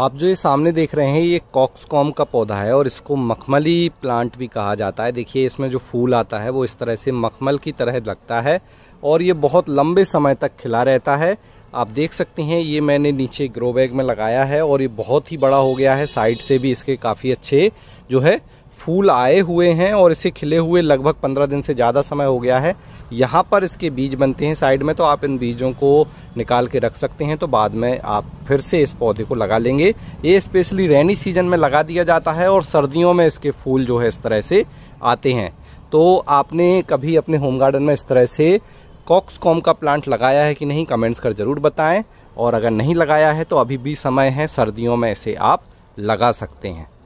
आप जो ये सामने देख रहे हैं ये कॉक्सकॉम का पौधा है और इसको मखमली प्लांट भी कहा जाता है देखिए इसमें जो फूल आता है वो इस तरह से मखमल की तरह लगता है और ये बहुत लंबे समय तक खिला रहता है आप देख सकते हैं ये मैंने नीचे ग्रो बैग में लगाया है और ये बहुत ही बड़ा हो गया है साइड से भी इसके काफ़ी अच्छे जो है फूल आए हुए हैं और इसे खिले हुए लगभग पंद्रह दिन से ज़्यादा समय हो गया है यहाँ पर इसके बीज बनते हैं साइड में तो आप इन बीजों को निकाल के रख सकते हैं तो बाद में आप फिर से इस पौधे को लगा लेंगे ये स्पेशली रेनी सीजन में लगा दिया जाता है और सर्दियों में इसके फूल जो है इस तरह से आते हैं तो आपने कभी अपने होम गार्डन में इस तरह से कॉक्स कॉम का प्लांट लगाया है कि नहीं कमेंट्स कर ज़रूर बताएं और अगर नहीं लगाया है तो अभी भी समय है सर्दियों में इसे आप लगा सकते हैं